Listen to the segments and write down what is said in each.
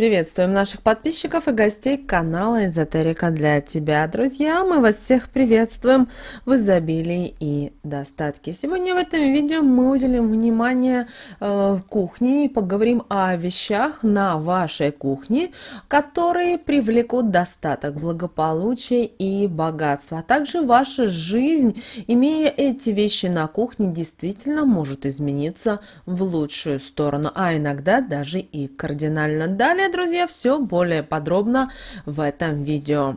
Приветствуем наших подписчиков и гостей канала Эзотерика для тебя. Друзья, мы вас всех приветствуем в изобилии и достатке. Сегодня в этом видео мы уделим внимание э, кухне и поговорим о вещах на вашей кухне, которые привлекут достаток, благополучие и богатство. А также ваша жизнь, имея эти вещи на кухне, действительно может измениться в лучшую сторону, а иногда даже и кардинально. Далее друзья, все более подробно в этом видео.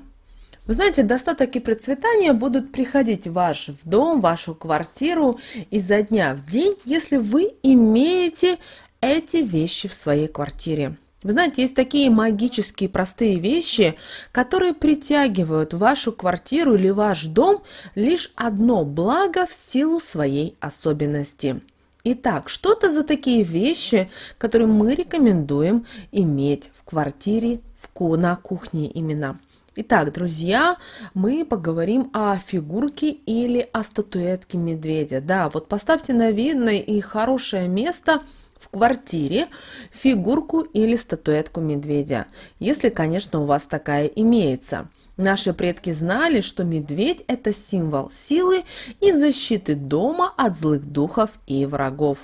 Вы знаете, достаток и процветание будут приходить в ваш в дом, в вашу квартиру изо дня в день, если вы имеете эти вещи в своей квартире. Вы знаете, есть такие магические простые вещи, которые притягивают в вашу квартиру или ваш дом лишь одно благо в силу своей особенности – Итак, что это за такие вещи, которые мы рекомендуем иметь в квартире, в, на кухне именно? Итак, друзья, мы поговорим о фигурке или о статуэтке медведя. Да, вот поставьте на видное и хорошее место в квартире фигурку или статуэтку медведя, если, конечно, у вас такая имеется – Наши предки знали, что медведь – это символ силы и защиты дома от злых духов и врагов.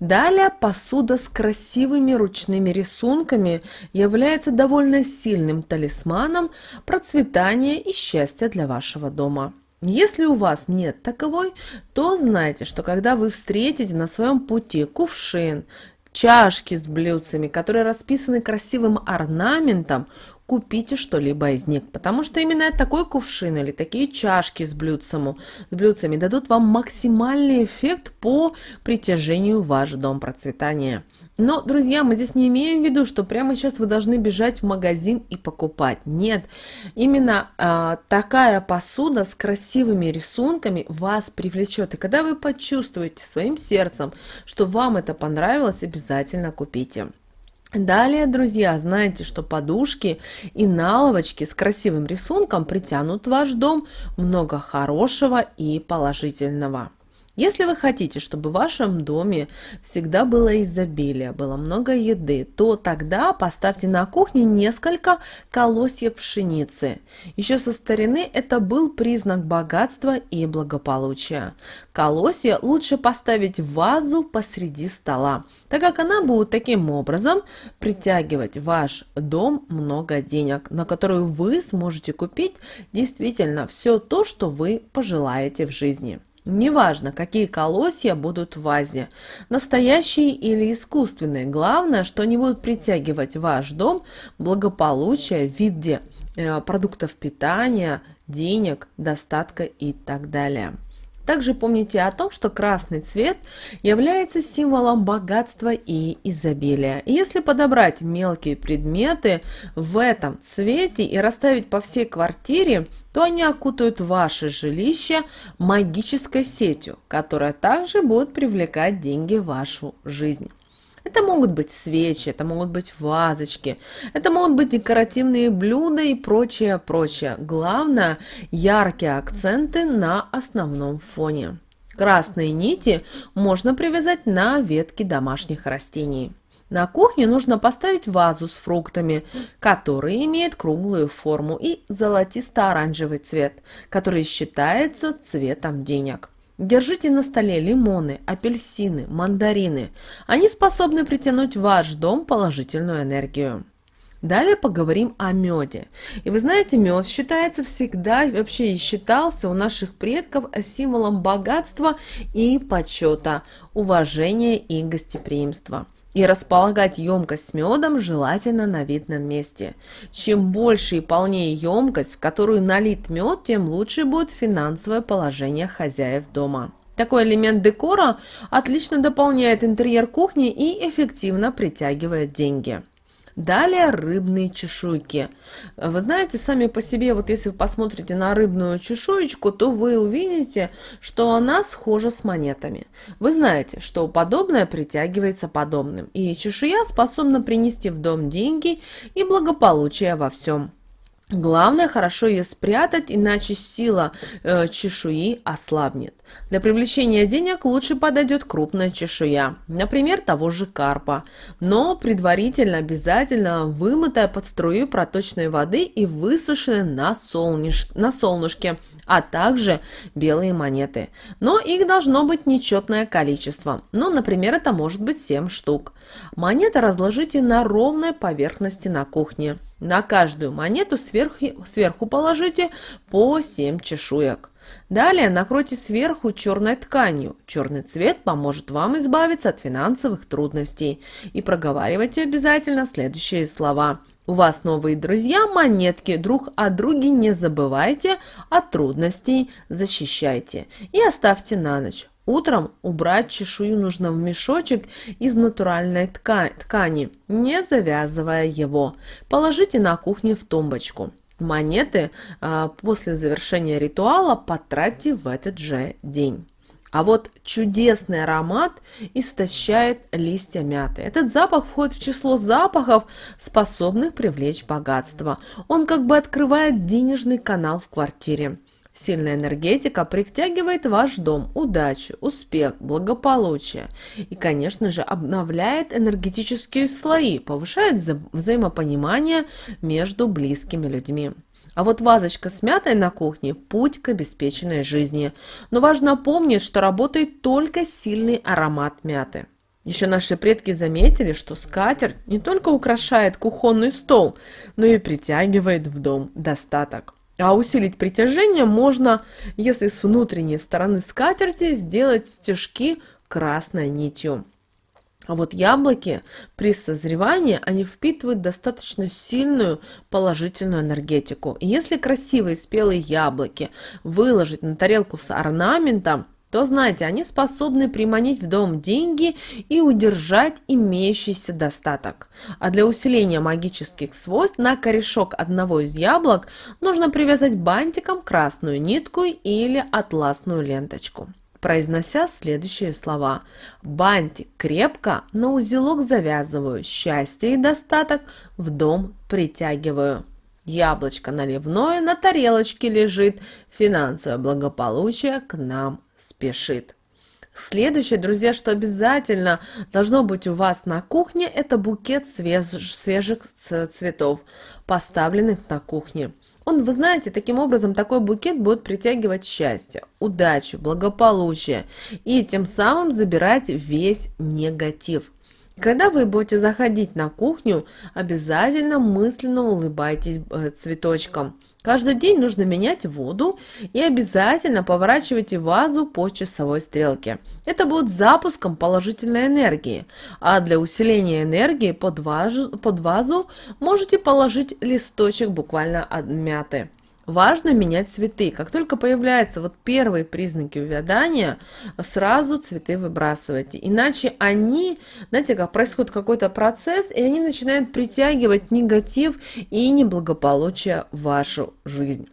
Далее посуда с красивыми ручными рисунками является довольно сильным талисманом процветания и счастья для вашего дома. Если у вас нет таковой, то знайте, что когда вы встретите на своем пути кувшин, чашки с блюдцами, которые расписаны красивым орнаментом, купите что-либо из них, потому что именно такой кувшин или такие чашки с, блюдцем, с блюдцами дадут вам максимальный эффект по притяжению в ваш дом процветания. Но, друзья, мы здесь не имеем в виду, что прямо сейчас вы должны бежать в магазин и покупать. Нет, именно э, такая посуда с красивыми рисунками вас привлечет. И когда вы почувствуете своим сердцем, что вам это понравилось, обязательно купите. Далее, друзья, знаете, что подушки и наловочки с красивым рисунком притянут в ваш дом много хорошего и положительного. Если вы хотите, чтобы в вашем доме всегда было изобилие, было много еды, то тогда поставьте на кухне несколько колосьев пшеницы. Еще со старины это был признак богатства и благополучия. Колосья лучше поставить в вазу посреди стола, так как она будет таким образом притягивать ваш дом много денег, на которые вы сможете купить действительно все то, что вы пожелаете в жизни. Неважно, какие колосья будут в вазе, настоящие или искусственные, главное, что они будут притягивать ваш дом благополучие в виде э, продуктов питания, денег, достатка и так далее. Также помните о том, что красный цвет является символом богатства и изобилия. если подобрать мелкие предметы в этом цвете и расставить по всей квартире, то они окутают ваше жилище магической сетью, которая также будет привлекать деньги в вашу жизнь. Это могут быть свечи, это могут быть вазочки, это могут быть декоративные блюда и прочее, прочее. Главное, яркие акценты на основном фоне. Красные нити можно привязать на ветки домашних растений. На кухне нужно поставить вазу с фруктами, которые имеют круглую форму и золотисто-оранжевый цвет, который считается цветом денег. Держите на столе лимоны, апельсины, мандарины. Они способны притянуть в ваш дом положительную энергию. Далее поговорим о меде. И вы знаете, мед считается всегда, вообще и считался у наших предков символом богатства и почета, уважения и гостеприимства и располагать емкость с медом желательно на видном месте. Чем больше и полнее емкость, в которую налит мед, тем лучше будет финансовое положение хозяев дома. Такой элемент декора отлично дополняет интерьер кухни и эффективно притягивает деньги. Далее рыбные чешуйки. Вы знаете, сами по себе, вот если вы посмотрите на рыбную чешуечку, то вы увидите, что она схожа с монетами. Вы знаете, что подобное притягивается подобным, и чешуя способна принести в дом деньги и благополучие во всем. Главное хорошо ее спрятать, иначе сила э, чешуи ослабнет. Для привлечения денег лучше подойдет крупная чешуя, например, того же карпа, но предварительно обязательно вымытая под струю проточной воды и высушенная на, солнеж... на солнышке, а также белые монеты. Но их должно быть нечетное количество, ну, например, это может быть 7 штук. Монеты разложите на ровной поверхности на кухне. На каждую монету сверху, сверху положите по 7 чешуек. Далее накройте сверху черной тканью. Черный цвет поможет вам избавиться от финансовых трудностей. И проговаривайте обязательно следующие слова. У вас новые друзья, монетки, друг о друге не забывайте, от а трудностей защищайте. И оставьте на ночь. Утром убрать чешую нужно в мешочек из натуральной тка ткани, не завязывая его. Положите на кухне в тумбочку. Монеты а, после завершения ритуала потратьте в этот же день. А вот чудесный аромат истощает листья мяты. Этот запах входит в число запахов, способных привлечь богатство. Он как бы открывает денежный канал в квартире. Сильная энергетика притягивает ваш дом удачу, успех, благополучие и, конечно же, обновляет энергетические слои, повышает вза взаимопонимание между близкими людьми. А вот вазочка с мятой на кухне – путь к обеспеченной жизни. Но важно помнить, что работает только сильный аромат мяты. Еще наши предки заметили, что скатерть не только украшает кухонный стол, но и притягивает в дом достаток. А усилить притяжение можно, если с внутренней стороны скатерти сделать стежки красной нитью. А вот яблоки при созревании, они впитывают достаточно сильную положительную энергетику. И если красивые спелые яблоки выложить на тарелку с орнаментом, то знайте, они способны приманить в дом деньги и удержать имеющийся достаток. А для усиления магических свойств на корешок одного из яблок нужно привязать бантиком красную нитку или атласную ленточку произнося следующие слова. «Бантик крепко на узелок завязываю, счастье и достаток в дом притягиваю». Яблочко наливное на тарелочке лежит, финансовое благополучие к нам спешит. Следующее, друзья, что обязательно должно быть у вас на кухне, это букет свеж свежих цветов, поставленных на кухне. Он, вы знаете, таким образом такой букет будет притягивать счастье, удачу, благополучие и тем самым забирать весь негатив. Когда вы будете заходить на кухню, обязательно мысленно улыбайтесь э, цветочком. Каждый день нужно менять воду и обязательно поворачивайте вазу по часовой стрелке. Это будет запуском положительной энергии, а для усиления энергии под вазу, под вазу можете положить листочек буквально от мяты. Важно менять цветы. Как только появляются вот первые признаки увядания, сразу цветы выбрасывайте. Иначе они, знаете, как происходит какой-то процесс, и они начинают притягивать негатив и неблагополучие в вашу жизнь.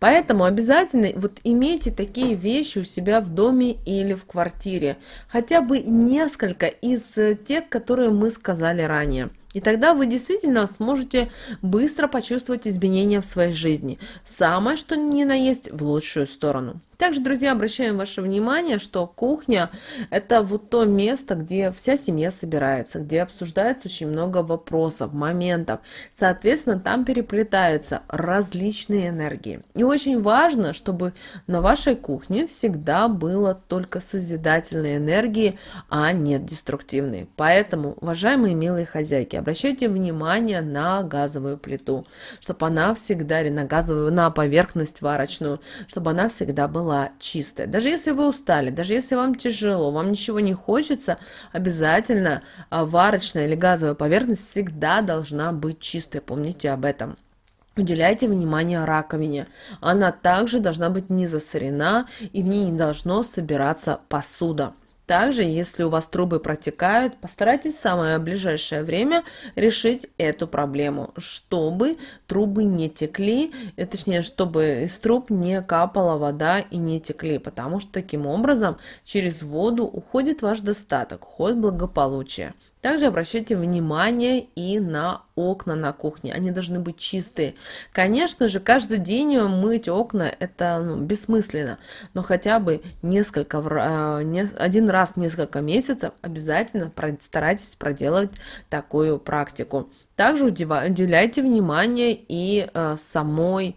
Поэтому обязательно вот имейте такие вещи у себя в доме или в квартире. Хотя бы несколько из тех, которые мы сказали ранее. И тогда вы действительно сможете быстро почувствовать изменения в своей жизни. Самое, что ни на есть, в лучшую сторону. Также, друзья, обращаем ваше внимание, что кухня – это вот то место, где вся семья собирается, где обсуждается очень много вопросов, моментов. Соответственно, там переплетаются различные энергии. И очень важно, чтобы на вашей кухне всегда было только созидательные энергии, а не деструктивные. Поэтому, уважаемые милые хозяйки, обращайте внимание на газовую плиту, чтобы она всегда, или на газовую, на поверхность варочную, чтобы она всегда была была чистая. Даже если вы устали, даже если вам тяжело, вам ничего не хочется, обязательно а, варочная или газовая поверхность всегда должна быть чистой. Помните об этом. Уделяйте внимание раковине. Она также должна быть не засорена и в ней не должно собираться посуда. Также, если у вас трубы протекают, постарайтесь в самое ближайшее время решить эту проблему, чтобы трубы не текли, э, точнее, чтобы из труб не капала вода и не текли, потому что таким образом через воду уходит ваш достаток, ход благополучия. Также обращайте внимание и на окна на кухне. Они должны быть чистые. Конечно же, каждый день э, мыть окна – это ну, бессмысленно. Но хотя бы несколько, э, один раз в несколько месяцев обязательно старайтесь проделывать такую практику. Также уделяйте внимание и э, самой,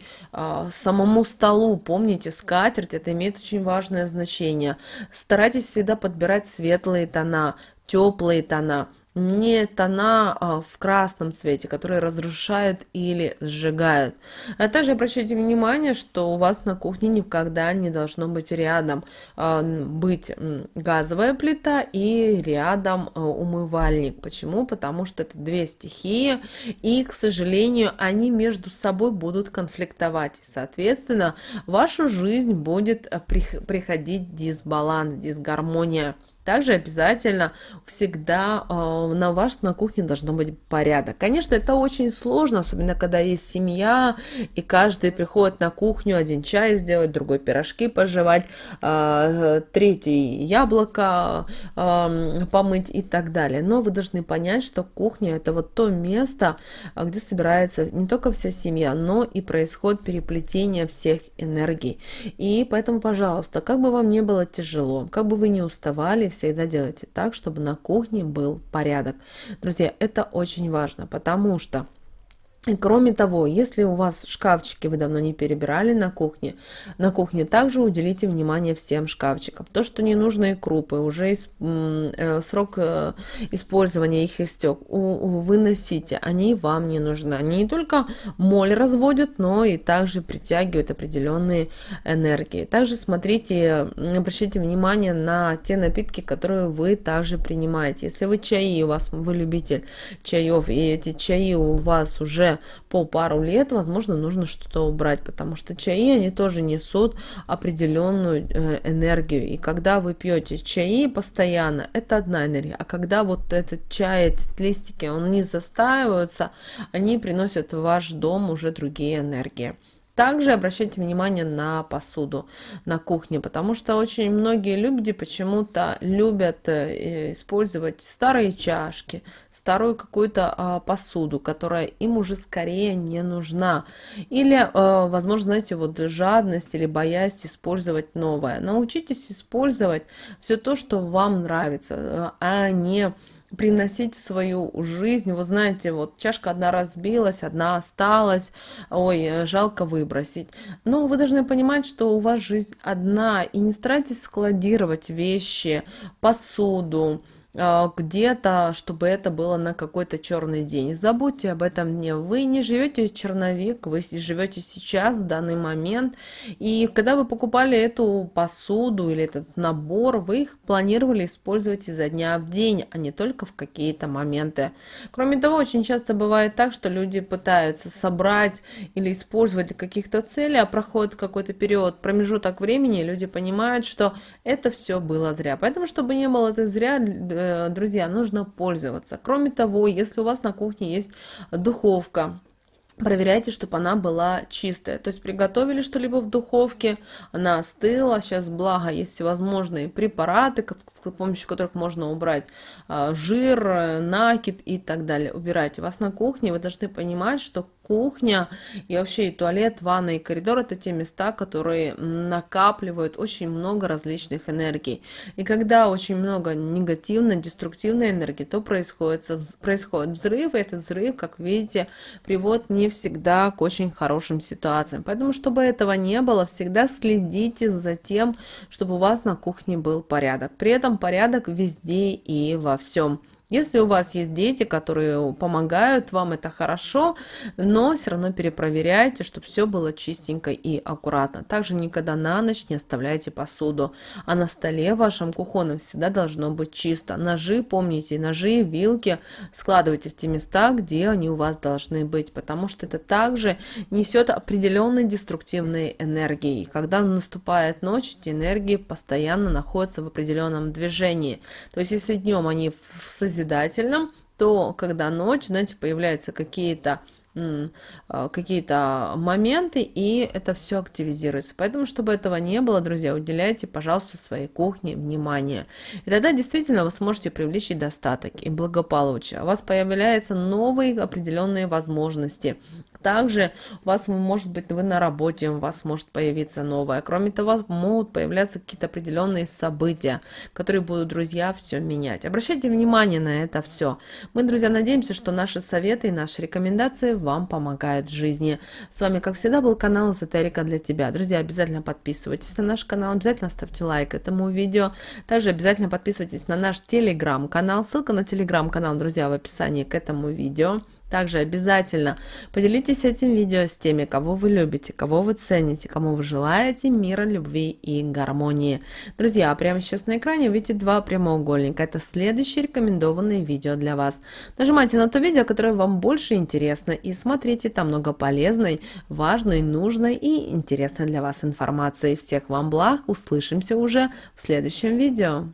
самому столу. Помните, скатерть это имеет очень важное значение. Старайтесь всегда подбирать светлые тона теплые тона, не тона а, в красном цвете, которые разрушают или сжигают. А также обращайте внимание, что у вас на кухне никогда не должно быть рядом а, быть газовая плита и рядом а, умывальник. Почему? Потому что это две стихии, и, к сожалению, они между собой будут конфликтовать. соответственно, в вашу жизнь будет а, приходить дисбаланс, дисгармония. Также обязательно всегда э, на ваш на кухне должно быть порядок. Конечно, это очень сложно, особенно когда есть семья, и каждый приходит на кухню, один чай сделать, другой пирожки пожевать, э, третий яблоко э, помыть и так далее. Но вы должны понять, что кухня это вот то место, где собирается не только вся семья, но и происходит переплетение всех энергий. И поэтому, пожалуйста, как бы вам не было тяжело, как бы вы не уставали, всегда делайте так, чтобы на кухне был порядок. Друзья, это очень важно, потому что и Кроме того, если у вас шкафчики вы давно не перебирали на кухне, на кухне также уделите внимание всем шкафчикам. То, что ненужные крупы, уже из, э, срок э, использования их истек, у, у, выносите, они вам не нужны. Они не только моль разводят, но и также притягивают определенные энергии. Также смотрите, обращайте внимание на те напитки, которые вы также принимаете. Если вы чаи, у вас вы любитель чаев, и эти чаи у вас уже по пару лет, возможно, нужно что-то убрать, потому что чаи, они тоже несут определенную э, энергию. И когда вы пьете чаи постоянно, это одна энергия. А когда вот этот чай, эти листики, он не застаиваются, они приносят в ваш дом уже другие энергии. Также обращайте внимание на посуду на кухне, потому что очень многие люди почему-то любят э, э, использовать старые чашки, старую какую-то а, посуду, которая им уже скорее не нужна. Или, э, возможно, знаете, вот жадность или боязнь использовать новое. Научитесь использовать все то, что вам нравится, а не приносить в свою жизнь. вот знаете, вот чашка одна разбилась, одна осталась, ой, э, жалко выбросить. Но вы должны понимать, что у вас жизнь одна, и не старайтесь складировать вещи, посуду, а, где-то, чтобы это было на какой-то черный день. Забудьте об этом дне. Вы не живете черновик, вы живете сейчас, в данный момент. И когда вы покупали эту посуду или этот набор, вы их планировали использовать изо дня в день, а не только в какие-то моменты. Кроме того, очень часто бывает так, что люди пытаются собрать или использовать для каких-то целей, а проходит какой-то период, промежуток времени, и люди понимают, что это все было зря. Поэтому, чтобы не было это зря, Э, друзья, нужно пользоваться. Кроме того, если у вас на кухне есть духовка, Проверяйте, чтобы она была чистая. То есть приготовили что-либо в духовке, она остыла. Сейчас, благо, есть всевозможные препараты, с помощью которых можно убрать а, жир, э, накипь и так далее. Убирайте. вас на кухне вы должны понимать, что кухня и вообще и туалет, ванна и коридор – это те места, которые накапливают очень много различных энергий. И когда очень много негативной, деструктивной энергии, то происходит, происходит взрыв, и этот взрыв, как видите, приводит не всегда к очень хорошим ситуациям. Поэтому, чтобы этого не было, всегда следите за тем, чтобы у вас на кухне был порядок. При этом порядок везде и во всем. Если у вас есть дети, которые помогают вам, это хорошо, но все равно перепроверяйте, чтобы все было чистенько и аккуратно. Также никогда на ночь не оставляйте посуду, а на столе вашем кухонном всегда должно быть чисто. Ножи, помните, ножи, вилки складывайте в те места, где они у вас должны быть, потому что это также несет определенные деструктивные энергии. И когда наступает ночь, эти энергии постоянно находятся в определенном движении. То есть если днем они в созидании, созидательном, то когда ночь, знаете, появляются какие-то а, какие-то моменты, и это все активизируется. Поэтому, чтобы этого не было, друзья, уделяйте, пожалуйста, своей кухне внимание. И тогда действительно вы сможете привлечь и достаток, и благополучие. У вас появляются новые определенные возможности, также у вас, может быть, вы на работе, у вас может появиться новое. Кроме того, могут появляться какие-то определенные события, которые будут, друзья, все менять. Обращайте внимание на это все. Мы, друзья, надеемся, что наши советы и наши рекомендации вам помогают в жизни. С вами, как всегда, был канал Эзотерика для тебя. Друзья, обязательно подписывайтесь на наш канал, обязательно ставьте лайк этому видео. Также обязательно подписывайтесь на наш телеграм-канал. Ссылка на телеграм-канал, друзья, в описании к этому видео. Также обязательно поделитесь этим видео с теми, кого вы любите, кого вы цените, кому вы желаете мира, любви и гармонии. Друзья, прямо сейчас на экране видите два прямоугольника. Это следующее рекомендованное видео для вас. Нажимайте на то видео, которое вам больше интересно и смотрите там много полезной, важной, нужной и интересной для вас информации. Всех вам благ, услышимся уже в следующем видео.